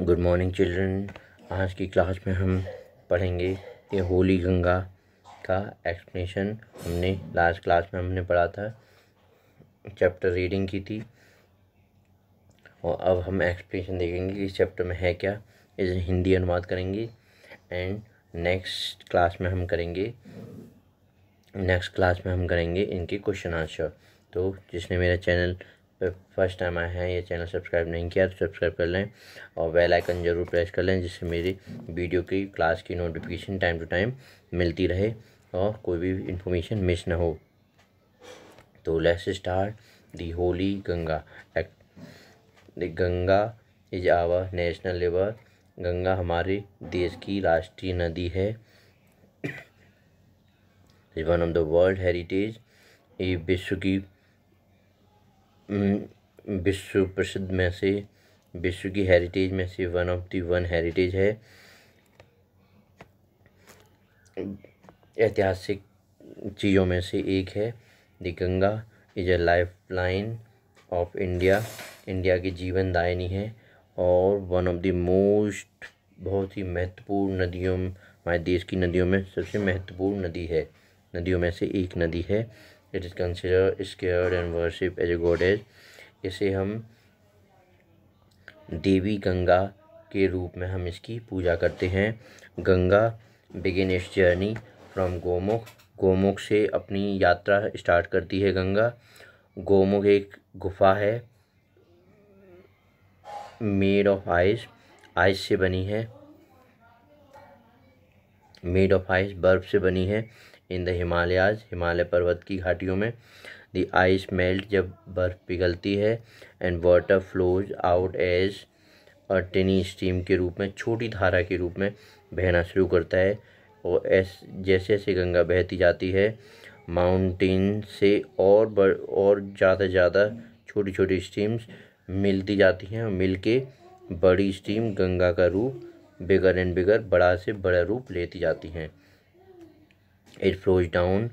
good morning children आज की class में हम पढ़ेंगे ये होली गंगा का एक्सप्लेनेशन हमने लास्ट क्लास में हमने पढ़ा था चैप्टर रीडिंग की थी और अब हम एक्सप्लेनेशन देखेंगे कि इस चैप्टर में है क्या इसे हिंदी अनुवाद करेंगे एंड नेक्स्ट क्लास में हम करेंगे नेक्स्ट क्लास में हम करेंगे इनके क्वेश्चन आंसर तो जिसने मेरा चैनल फर्स्ट तो टाइम आए हैं या चैनल सब्सक्राइब नहीं किया तो सब्सक्राइब कर लें और बेल आइकन ज़रूर प्रेस कर लें जिससे मेरी वीडियो की क्लास की नोटिफिकेशन टाइम टू टाइम मिलती रहे और कोई भी इंफॉर्मेशन मिस ना हो तो let's start the holy Ganga act Ganga is our national river Ganga हमारे देश की राष्ट्रीय नदी है one of the world heritage ये विश्व की विश्व प्रसिद्ध में से विश्व की हेरिटेज में से one of the one heritage है ऐतिहासिक चीज़ों में से एक है the Ganga is a life line of India India की जीवन दायनी है और वन ऑफ द मोस्ट बहुत ही महत्वपूर्ण नदियों हमारे देश की नदियों में सबसे महत्वपूर्ण नदी है नदियों में से एक नदी है it is consider sacred and worship as a goddess इसे हम देवी गंगा के रूप में हम इसकी पूजा करते हैं Ganga begin its journey from Gaumukh Gaumukh से अपनी यात्रा स्टार्ट करती है गंगा गोमुख एक गुफा है मेड ऑफ आइस आइस से बनी है मेड ऑफ आइस बर्फ से बनी है इन द हिमालयाज हिमालय पर्वत की घाटियों में द आइस मेल्ट जब बर्फ़ पिघलती है and water flows out as और टिनी स्टीम के रूप में छोटी धारा के रूप में बहना शुरू करता है और ऐस जैसे जैसे गंगा बहती जाती है माउंटेन से और बड़ और ज़्यादा ज़्यादा छोटी छोटी स्टीम्स मिलती जाती हैं और मिल के बड़ी स्टीम गंगा का रूप बिगर एंड बिगर बड़ा से बड़ा रूप लेती जाती हैं it flows down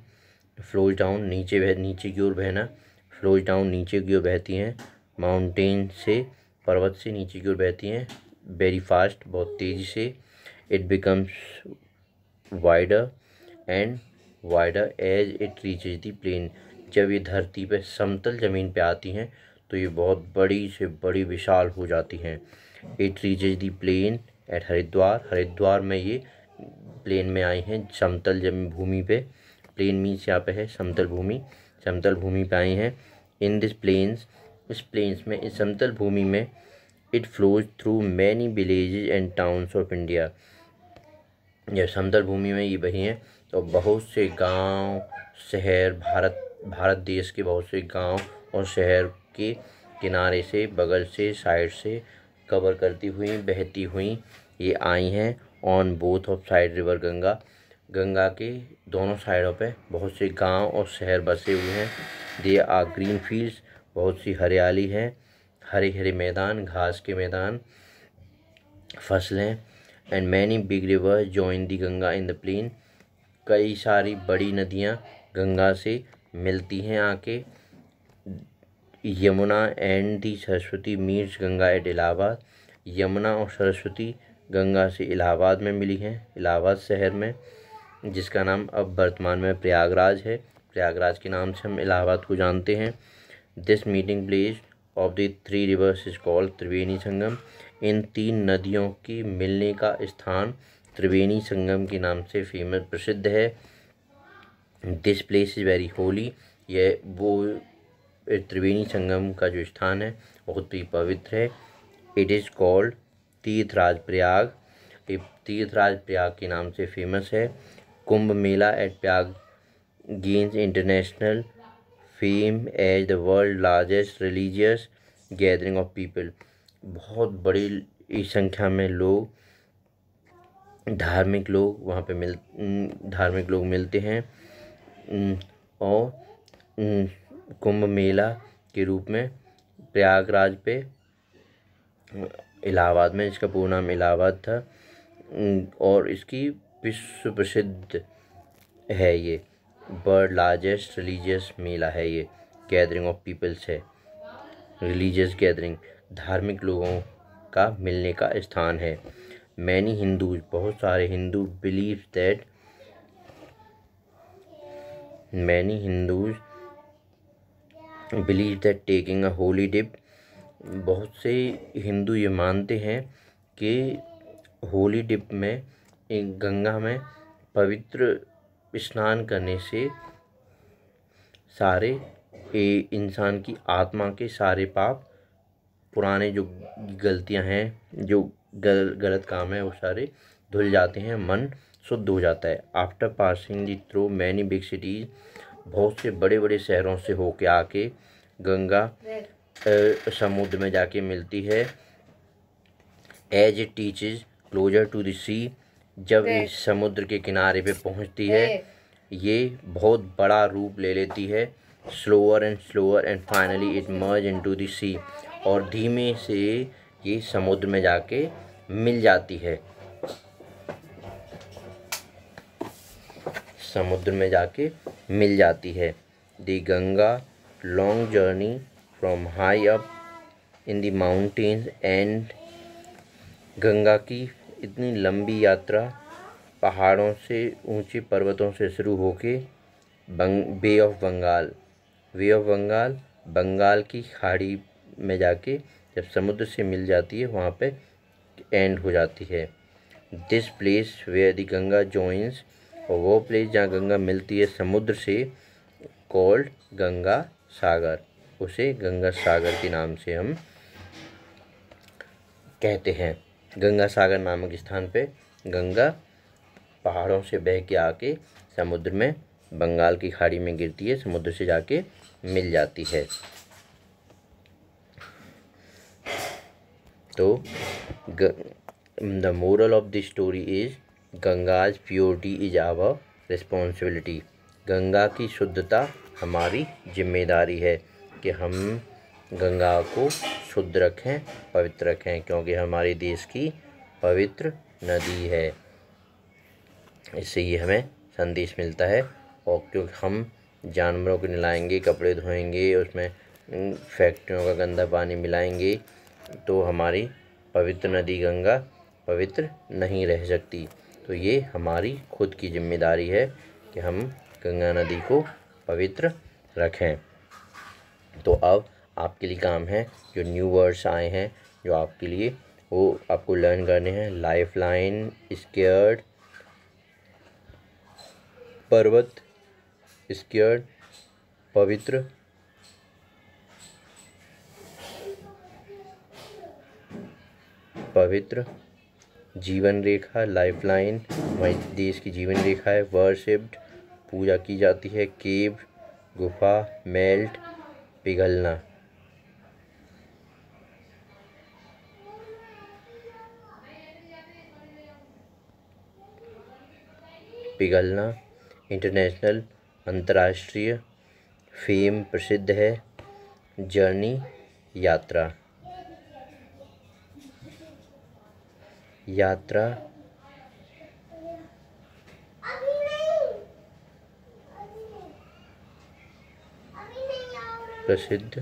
flows down नीचे बह नीचे की ओर बहना फ्लोज डाउन नीचे की ओर बहती हैं माउंटेन से पर्वत से नीचे की ओर बहती हैं वेरी फास्ट बहुत तेज़ी से it becomes wider and wider as it reaches the plain जब ये धरती पर समतल ज़मीन पे आती हैं तो ये बहुत बड़ी से बड़ी विशाल हो जाती हैं it reaches the plain at Haridwar Haridwar में ये प्लेन में आई हैं समतल जम भूमि पे प्लेन मीन्स यहाँ पे है समतल भूमि समतल भूमि पे आई हैं इन दिस प्लेन्स इस प्लेन्स में इस समतल भूमि में it flows through many village and towns of India जब समतल भूमि में ये बही हैं तो बहुत से गांव शहर भारत भारत देश के बहुत से गांव और शहर के किनारे से बगल से साइड से कवर करती हुई बहती हुई ये आई हैं on both of side river Ganga Ganga के दोनों साइडों पे बहुत से गांव और शहर बसे हुए हैं दे आर ग्रीन फील्ड्स बहुत सी हरियाली है हरे हरे मैदान घास के मैदान फसलें and many big river join the Ganga in the plain कई सारी बड़ी नदियाँ गंगा से मिलती हैं आके Yamuna and the Saraswati meets Ganga at Allahabad Yamuna और सरस्वती गंगा से इलाहाबाद में मिली हैं इलाहाबाद शहर में जिसका नाम अब वर्तमान में प्रयागराज है प्रयागराज के नाम से हम इलाहाबाद को जानते हैं this meeting place of the three rivers is called Triveni Sangam इन तीन नदियों की मिलने का स्थान त्रिवेणी संगम के नाम से फेमस प्रसिद्ध है this place is very holy यह वो त्रिवेणी संगम का जो स्थान है बहुत ही पवित्र है it is called Tirthraj Prayag Tirthraj Prayag के नाम से फेमस है Kumbh Mela at Prayag gains international fame as the world largest religious gathering of people बहुत बड़ी संख्या में लोग धार्मिक लोग वहाँ पे मिल धार्मिक लोग मिलते हैं और कुंभ मेला के रूप में प्रयागराज पे इलाहाबाद में इसका पूरा नाम इलाहाबाद था और इसकी विश्व प्रसिद्ध है ये वर्ल्ड लार्जेस्ट रिलीजियस मेला है ये गैदरिंग ऑफ पीपल्स है रिलीजियस गैदरिंग धार्मिक लोगों का मिलने का स्थान है मैनी हिंदू बहुत सारे Hindu believe that many Hindus believe that taking a holy dip बहुत से हिंदू ये मानते हैं कि होली डिप में गंगा में पवित्र स्नान करने से सारे इंसान की आत्मा के सारे पाप पुराने जो गलतियां हैं जो गल गलत काम है वो सारे धुल जाते हैं मन शुद्ध हो जाता है after passing the through many big cities बहुत से बड़े बड़े शहरों से होके आके गंगा समुद्र में जाके मिलती है as it reaches closer to the जब ये समुद्र के किनारे पे पहुंचती है ये बहुत बड़ा रूप ले लेती है slower and slower and finally it merge into the sea और धीमे से ये समुद्र में जाके मिल जाती है समुद्र में जाके मिल जाती है the Ganga long journey from high up in the mountains and Ganga की इतनी लंबी यात्रा पहाड़ों से ऊंचे पर्वतों से शुरू होके बंग bay of Bengal bay of Bengal Bengal की खाड़ी में जाके जब समुद्र से मिल जाती है वहाँ पे एंड हो जाती है this place where the Ganga joins और वो प्लेस जहाँ गंगा मिलती है समुद्र से कॉल्ड गंगा सागर उसे गंगा सागर के नाम से हम कहते हैं गंगा सागर नामक स्थान पे गंगा पहाड़ों से बह के आके समुद्र में बंगाल की खाड़ी में गिरती है समुद्र से जाके मिल जाती है तो the moral of the story is Ganga's purity is our responsibility Ganga की शुद्धता हमारी जिम्मेदारी है कि हम गंगा को शुद्ध रखें पवित्र रखें क्योंकि हमारे देश की पवित्र नदी है इससे ये हमें संदेश मिलता है और क्योंकि हम जानवरों को नहलाएंगे कपड़े धोएंगे उसमें फैक्ट्रियों का गंदा पानी मिलाएंगे तो हमारी पवित्र नदी गंगा पवित्र नहीं रह सकती तो ये हमारी खुद की जिम्मेदारी है कि हम गंगा नदी को पवित्र रखें तो अब आपके लिए काम है जो न्यू वर्ड्स आए हैं जो आपके लिए वो आपको लर्न करने हैं लाइफ लाइन स्केयर्ड पर्वत स्केयर्ड पवित्र पवित्र जीवन रेखा लाइन हमारे देश की जीवन रेखा है वर्शिप्ड पूजा की जाती है केव गुफा मेल्ट पिघलना पिघलना इंटरनेशनल अंतर्राष्ट्रीय फेम प्रसिद्ध है जर्नी यात्रा यात्रा प्रसिद्ध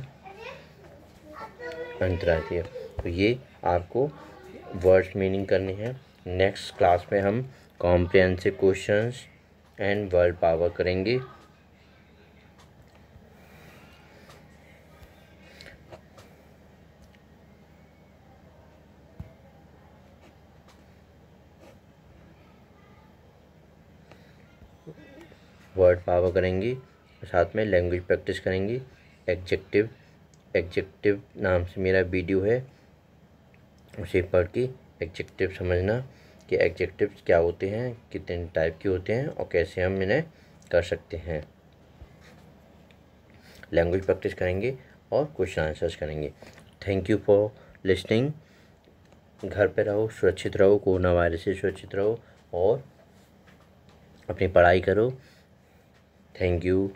अंतर्राष्ट्रीय तो ये आपको वर्ड्स मीनिंग करनी है नेक्स्ट क्लास में हम comprehensive questions and word power करेंगे वर्ड पावर करेंगे साथ में लैंग्वेज प्रैक्टिस करेंगे एग्जेक्टिव एग्जेक्टिव नाम से मेरा वीडियो है उसे पढ़ के एग्जेक्टिव समझना कि एडजेक्टिव्स क्या होते हैं कितने टाइप के होते हैं और कैसे हम इन्हें कर सकते हैं लैंग्वेज प्रैक्टिस करेंगे और क्वेश्चन आंसर्स करेंगे थैंक यू फॉर लिस्टिंग घर पे रहो सुरक्षित रहो कोरोना वायरस से सुरक्षित रहो और अपनी पढ़ाई करो थैंक यू